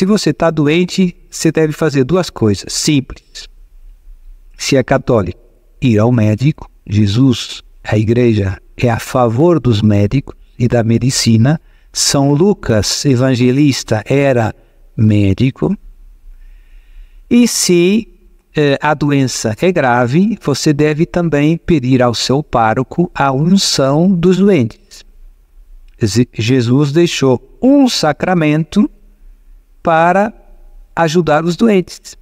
Se você está doente, você deve fazer duas coisas simples. Se é católico, ir ao médico. Jesus, a igreja, é a favor dos médicos e da medicina. São Lucas, evangelista, era médico. E se eh, a doença é grave, você deve também pedir ao seu pároco a unção dos doentes. Jesus deixou um sacramento para ajudar os doentes.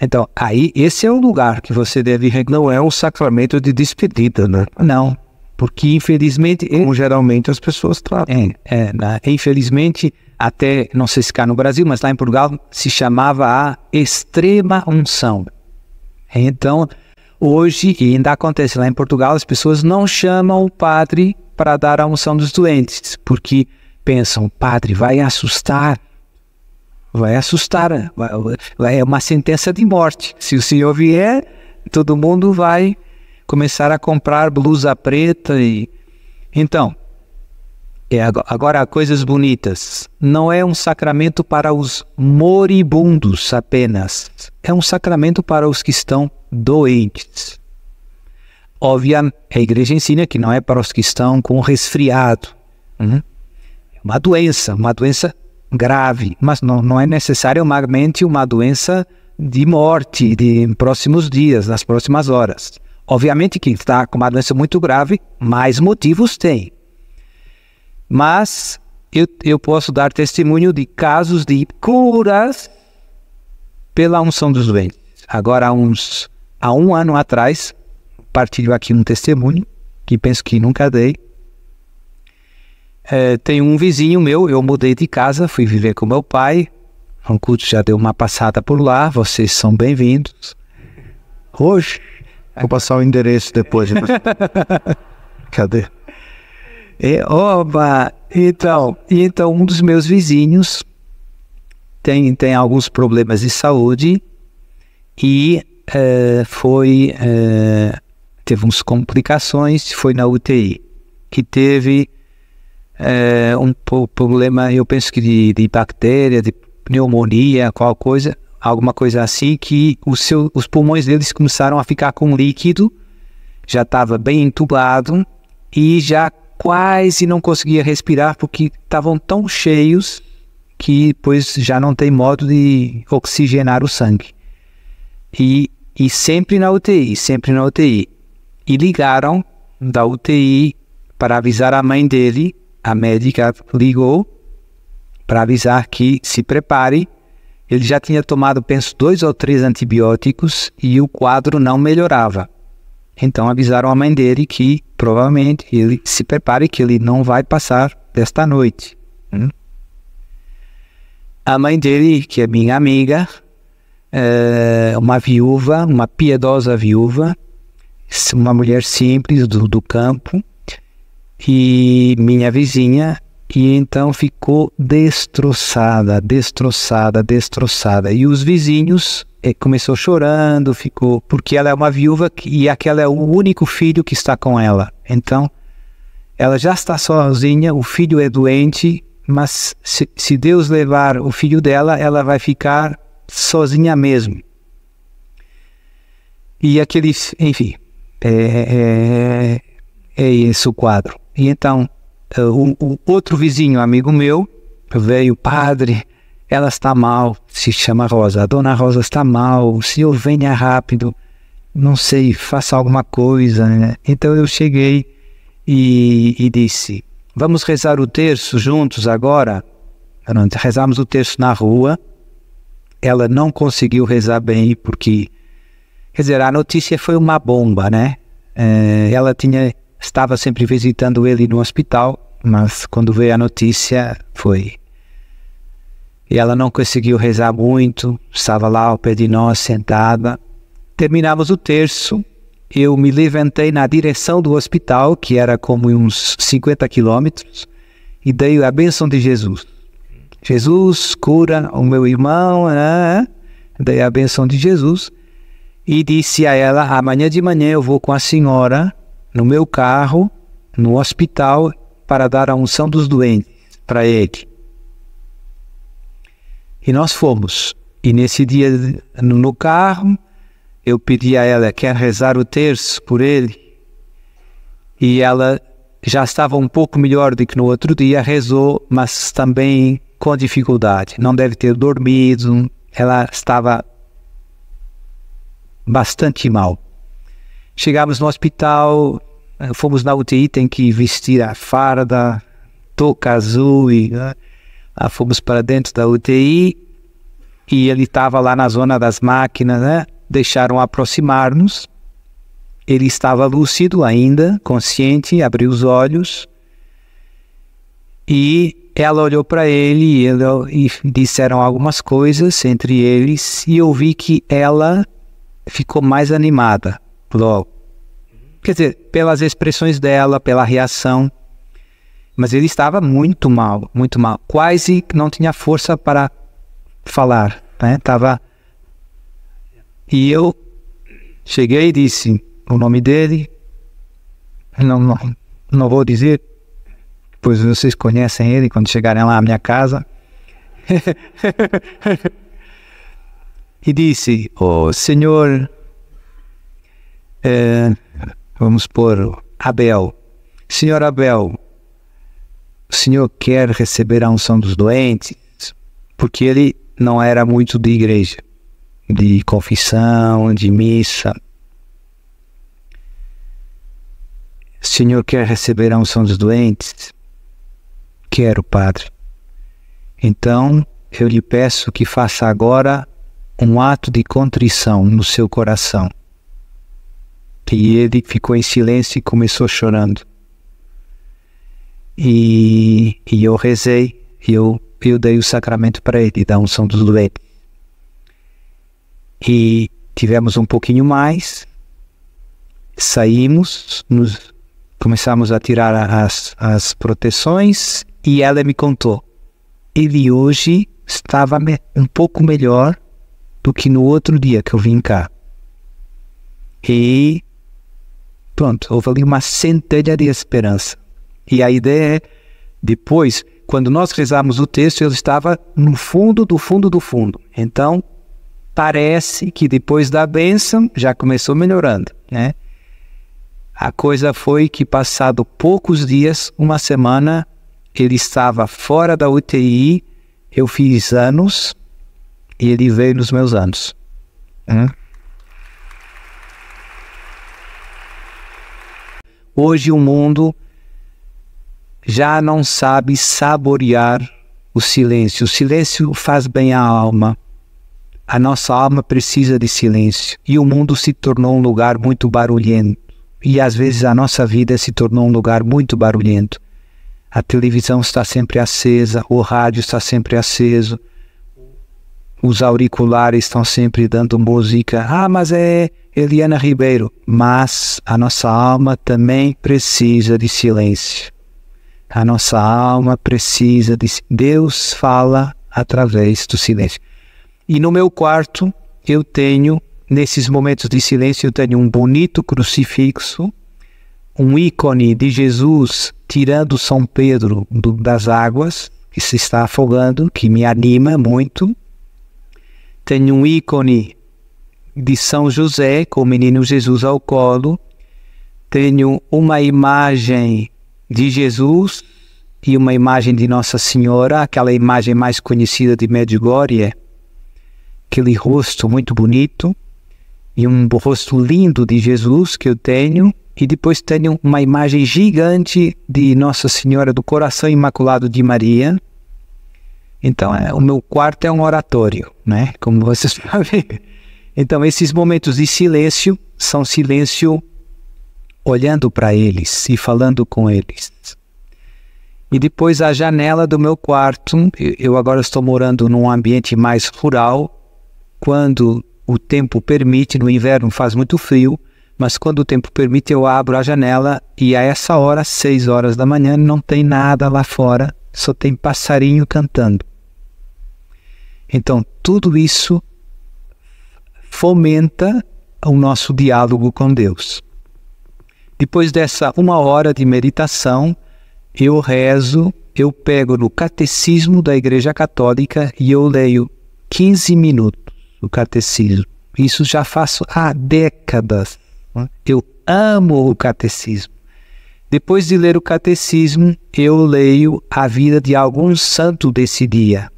Então, aí esse é um lugar que você deve, não é um sacramento de despedida, né? Não, porque infelizmente, como geralmente as pessoas tratam. É, é, infelizmente, até, não sei se cá no Brasil, mas lá em Portugal, se chamava a extrema unção. Então, hoje, e ainda acontece lá em Portugal, as pessoas não chamam o padre para dar a unção dos doentes, porque pensam, o padre vai assustar vai assustar, vai, vai, é uma sentença de morte. Se o senhor vier, todo mundo vai começar a comprar blusa preta e então é agora coisas bonitas. Não é um sacramento para os moribundos apenas. É um sacramento para os que estão doentes. Obviamente, a igreja ensina que não é para os que estão com resfriado. Uhum. É uma doença, uma doença grave, mas não, não é necessariamente uma doença de morte de próximos dias, nas próximas horas. Obviamente, quem está com uma doença muito grave, mais motivos tem. Mas eu, eu posso dar testemunho de casos de curas pela unção dos doentes. Agora, há, uns, há um ano atrás, partilho aqui um testemunho que penso que nunca dei é, tem um vizinho meu, eu mudei de casa, fui viver com meu pai. Rancudo já deu uma passada por lá, vocês são bem-vindos. Hoje. Vou passar o endereço depois. Cadê? E, é, oba! Então, então, um dos meus vizinhos tem, tem alguns problemas de saúde e uh, foi. Uh, teve uns complicações, foi na UTI, que teve é, um problema, eu penso que de, de bactéria, de pneumonia, qual coisa, alguma coisa assim, que o seu, os pulmões deles começaram a ficar com líquido, já estava bem entubado e já quase não conseguia respirar porque estavam tão cheios que pois já não tem modo de oxigenar o sangue. E, e sempre na UTI, sempre na UTI. E ligaram da UTI para avisar a mãe dele a médica ligou para avisar que se prepare. Ele já tinha tomado, penso, dois ou três antibióticos e o quadro não melhorava. Então avisaram a mãe dele que provavelmente ele se prepare que ele não vai passar desta noite. Hum? A mãe dele, que é minha amiga, é uma viúva, uma piedosa viúva, uma mulher simples do, do campo, e minha vizinha, e então ficou destroçada, destroçada, destroçada. E os vizinhos eh, começou chorando, ficou porque ela é uma viúva e aquela é o único filho que está com ela. Então, ela já está sozinha, o filho é doente, mas se, se Deus levar o filho dela, ela vai ficar sozinha mesmo. E aqueles, enfim, é, é, é esse o quadro. E então, eh, o, o outro vizinho, amigo meu, veio, padre, ela está mal, se chama Rosa. A dona Rosa está mal, o senhor venha rápido, não sei, faça alguma coisa. Né? Então eu cheguei e, e, disse: Vamos rezar o terço juntos agora? rezamos o terço na rua. Ela não conseguiu rezar bem, porque, quer dizer, a notícia foi uma bomba, né? Eh, ela tinha estava sempre visitando ele no hospital, mas quando veio a notícia foi. E ela não conseguiu rezar muito, estava lá ao pé de nós, sentada. Terminamos o terço, eu me levantei na direção do hospital, que era como uns 50 quilômetros, e dei a bênção de Jesus. Jesus cura o meu irmão, né? dei a bênção de Jesus e disse a ela: amanhã de manhã eu vou com a senhora no meu carro, no hospital, para dar a unção dos doentes para ele. E nós fomos. E nesse dia, no carro, eu pedi a ela, quer rezar o terço por ele? E ela já estava um pouco melhor do que no outro dia, rezou, mas também com dificuldade. Não deve ter dormido, ela estava bastante mal. Chegámos no hospital, ah, fomos na UTI, tem que vestir a farda, touca azul e né? ah, fomos para dentro da UTI e ele estava lá na zona das máquinas, né? Deixaram aproximar-nos. Ele estava lúcido ainda, consciente, abriu os olhos e ela olhou para ele e, ele, e disseram algumas coisas entre eles e eu vi que ela ficou mais animada logo Quer dizer, pelas expressões dela, pela reação. Mas ele estava muito mal, muito mal. Quase não tinha força para falar, né? Tava e eu cheguei e disse o nome dele. Não, não, não vou dizer, pois vocês conhecem ele quando chegarem lá à minha casa. e disse: O oh, senhor, eh, vamos por Abel. Senhor Abel, o senhor quer receber a unção dos doentes? Porque ele não era muito de igreja, de confissão, de missa. O senhor quer receber a unção dos doentes? Quero, Padre. Então, eu lhe peço que faça agora um ato de contrição no seu coração e ele ficou em silêncio e começou chorando. E, e eu rezei, e eu, eu dei o sacramento para ele, da unção dos doentes. E tivemos um pouquinho mais, saímos, nos, começamos a tirar as, as proteções e ela me contou. Ele hoje estava um pouco melhor do que no outro dia que eu vim cá. E Pronto, houve ali uma centelha de esperança. E a ideia é, depois, quando nós rezamos o texto, ele estava no fundo do fundo do fundo. Então, parece que depois da bênção já começou melhorando, né? A coisa foi que, passado poucos dias, uma semana, ele estava fora da UTI, eu fiz anos e ele veio nos meus anos. Hum? Hoje o mundo já não sabe saborear o silêncio. O silêncio faz bem à alma. A nossa alma precisa de silêncio e o mundo se tornou um lugar muito barulhento. E às vezes a nossa vida se tornou um lugar muito barulhento. A televisão está sempre acesa, o rádio está sempre aceso, os auriculares estão sempre dando música. Ah, mas é Eliana Ribeiro. Mas a nossa alma também precisa de silêncio. A nossa alma precisa de Deus fala através do silêncio. E no meu quarto eu tenho nesses momentos de silêncio eu tenho um bonito crucifixo, um ícone de Jesus tirando São Pedro do, das águas que se está afogando, que me anima muito tem um ícone de São José com o menino Jesus ao colo. Tenho uma imagem de Jesus e uma imagem de Nossa Senhora, aquela imagem mais conhecida de Medjugorje, aquele rosto muito bonito e um rosto lindo de Jesus que eu tenho, e depois tenho uma imagem gigante de Nossa Senhora do Coração Imaculado de Maria, então, é, o meu quarto é um oratório, né? Como vocês sabem. Então, esses momentos de silêncio são silêncio olhando para eles e falando com eles. E depois a janela do meu quarto, eu agora estou morando num ambiente mais rural, quando o tempo permite, no inverno faz muito frio, mas quando o tempo permite eu abro a janela e a essa hora, seis horas da manhã, não tem nada lá fora, só tem passarinho cantando. Então, tudo isso fomenta o nosso diálogo com Deus. Depois dessa uma hora de meditação, eu rezo, eu pego no Catecismo da Igreja Católica e eu leio 15 minutos o Catecismo. Isso já faço há décadas. Né? Eu amo o Catecismo. Depois de ler o Catecismo, eu leio a vida de algum santo desse dia.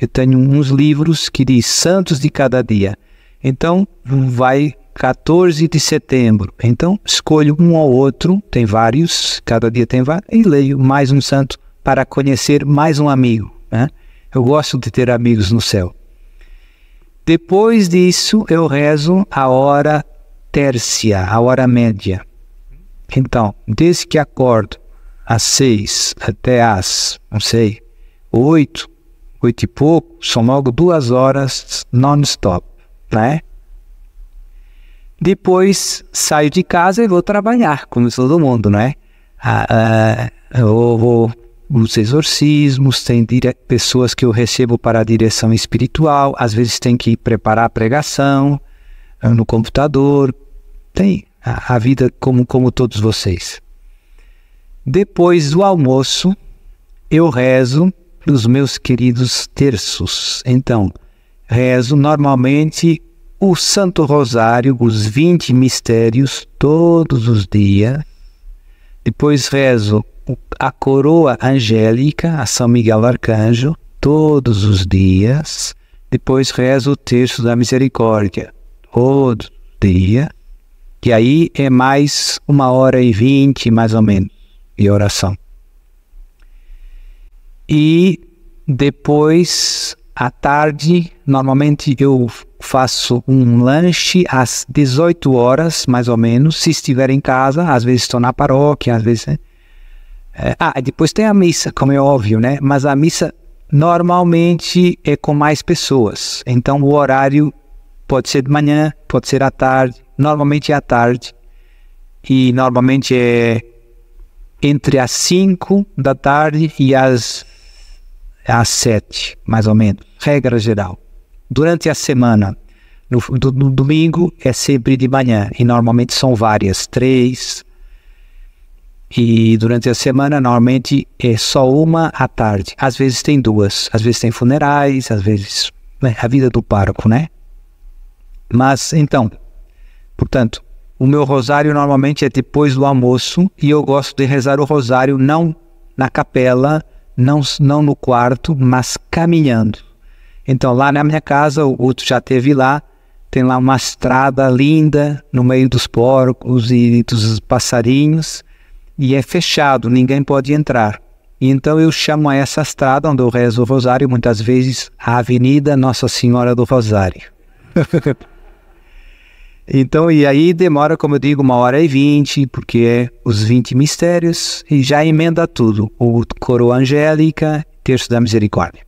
Eu tenho uns livros que diz Santos de cada dia. Então, vai 14 de setembro. Então, escolho um ou outro, tem vários, cada dia tem vários, e leio mais um santo para conhecer mais um amigo. Né? Eu gosto de ter amigos no céu. Depois disso, eu rezo a hora tércia, a hora média. Então, desde que acordo às seis até às, não sei, oito, oito e pouco, são logo duas horas non-stop, né? Depois saio de casa e vou trabalhar, como todo mundo, né? Ah, ah, eu vou os exorcismos, tem pessoas que eu recebo para a direção espiritual, às vezes tem que preparar a pregação ah, no computador, tem a, a vida como, como todos vocês. Depois do almoço, eu rezo dos meus queridos terços. Então, rezo normalmente o Santo Rosário, os 20 mistérios, todos os dias. Depois rezo a coroa angélica, a São Miguel Arcanjo, todos os dias. Depois rezo o texto da misericórdia, todo dia. E aí é mais uma hora e vinte, mais ou menos, de oração. E depois, à tarde, normalmente eu faço um lanche às 18 horas, mais ou menos, se estiver em casa, às vezes estou na paróquia, às vezes. Né? É, ah, depois tem a missa, como é óbvio, né? Mas a missa normalmente é com mais pessoas. Então o horário pode ser de manhã, pode ser à tarde, normalmente é à tarde. E normalmente é entre as 5 da tarde e as é às sete, mais ou menos, regra geral. Durante a semana, no, do, no, domingo é sempre de manhã e normalmente são várias, três. E durante a semana normalmente é só uma à tarde. Às vezes tem duas, às vezes tem funerais, às vezes né, a vida do parco, né? Mas então, portanto, o meu rosário normalmente é depois do almoço e eu gosto de rezar o rosário não na capela, não, não no quarto, mas caminhando. Então, lá na minha casa, o outro já teve lá, tem lá uma estrada linda no meio dos porcos e dos passarinhos, e é fechado, ninguém pode entrar. Então eu chamo essa estrada onde eu rezo o rosário, muitas vezes, a Avenida Nossa Senhora do Rosário. Então, e aí demora, como eu digo, uma hora e vinte, porque é os vinte mistérios, e já emenda tudo. O coro angélica, terço da misericórdia.